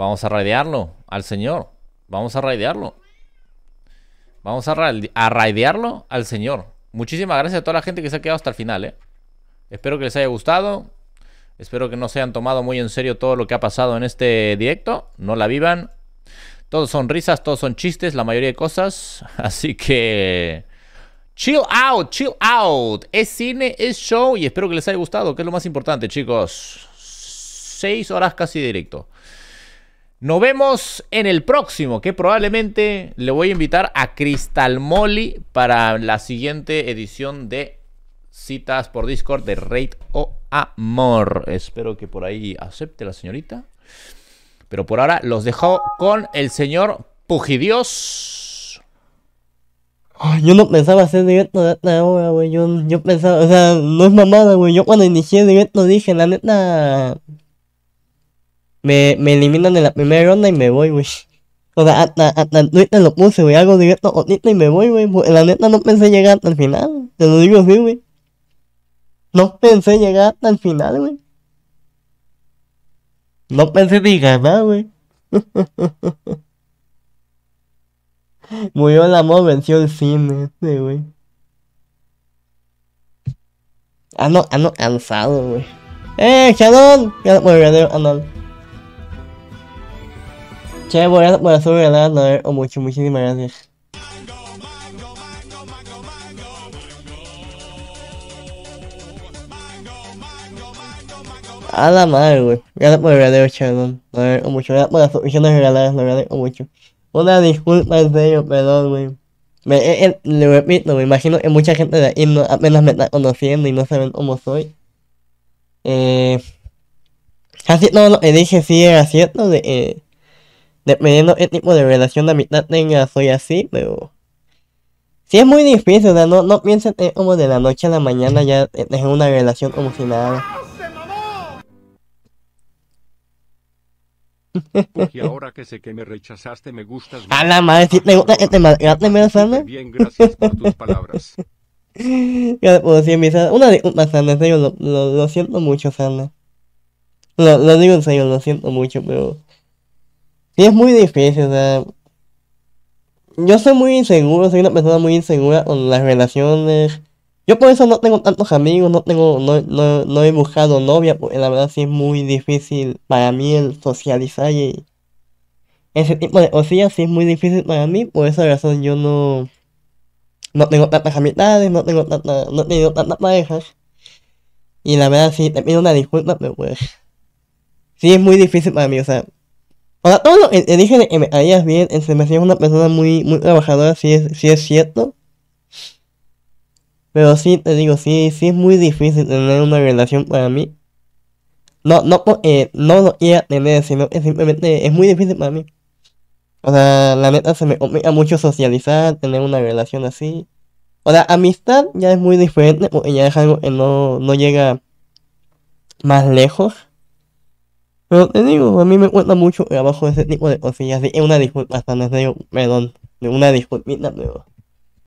Vamos a raidearlo al Señor. Vamos a raidearlo. Vamos a, raidearlo al Señor. Muchísimas gracias a toda la gente que se ha quedado hasta el final. ¿eh? Espero que les haya gustado. Espero que no se hayan tomado muy en serio todo lo que ha pasado en este directo. No la vivan. Todos son risas, todos son chistes, la mayoría de cosas. Así que... Chill out, chill out. Es cine, es show y espero que les haya gustado, que es lo más importante, chicos. Seis horas casi directo. Nos vemos en el próximo, que probablemente le voy a invitar a Cristal Molly para la siguiente edición de citas por Discord de Raid o Amor. Espero que por ahí acepte la señorita. Pero por ahora los dejo con el señor Pujidios. yo no pensaba hacer directo de güey. Yo, yo pensaba, o sea, no es mamada, güey. Yo cuando inicié directo dije, la neta, me, me eliminan en la primera ronda y me voy, güey. O sea, hasta, hasta el Twitter lo puse, güey. Hago directo ahorita y me voy, güey. Pues, la neta no pensé llegar hasta el final. Te lo digo así, güey. No pensé llegar hasta el final, güey. No pensé ni ganar, güey. Murió el amor, venció el cine, este, güey. Ando, ah, ando ah, cansado, güey. ¡Eh, jalón, Ya no puedo Che, buenas, buenas regaladas, ver, o mucho, muchísimas gracias. A la madre, güey. Gracias por regalar, perdón. A ver, o oh, mucho. Gracias por las opciones regaladas, la agradezco o oh, mucho. Una disculpa de serio, perdón, güey. Me, eh, eh, le repito, me imagino que mucha gente de ahí apenas me está conociendo y no saben cómo soy. Eh, casi todo lo que eh, dije sí era cierto de... Eh, Dependiendo qué este tipo de relación de amistad tenga, ah, soy así, pero... Sí es muy difícil, o sea, no, no piensen como de la noche a la mañana ya tener una relación como si nada. Porque ahora que sé que me rechazaste, me gustas A la madre, si te gusta que este te Bien, gracias por tus palabras. Yo puedo decir, mi sana. Una disculpa, sana, en serio, lo, lo, siento mucho, sana. Lo, lo digo en serio, lo siento mucho, pero. Sí, es muy difícil, o sea. Yo soy muy inseguro, soy una persona muy insegura con las relaciones. Yo por eso no tengo tantos amigos, no tengo, no, no, no he buscado novia, porque la verdad sí es muy difícil para mí el socializar y ese tipo de cosas sí es muy difícil para mí, por esa razón yo no, no tengo tantas amistades, no tengo tanta, no he tantas parejas. Y la verdad sí, te pido una disculpa, pero pues sí es muy difícil para mí, o sea, sea, todo lo que dije de que me harías bien, eh, se me hacía una persona muy, muy trabajadora, si es, es cierto. Pero sí, te digo, sí, sí es muy difícil tener una relación para mí. No, no porque eh, no lo quiera tener, sino que simplemente es muy difícil para mí. O sea, la neta se me a mucho socializar, tener una relación así. O sea, amistad ya es muy diferente porque ya es algo que no, no llega más lejos. Pero te digo, a mí me cuesta mucho trabajo ese tipo de cosillas, así una disputa hasta no perdón, perdón, una disculpita, pero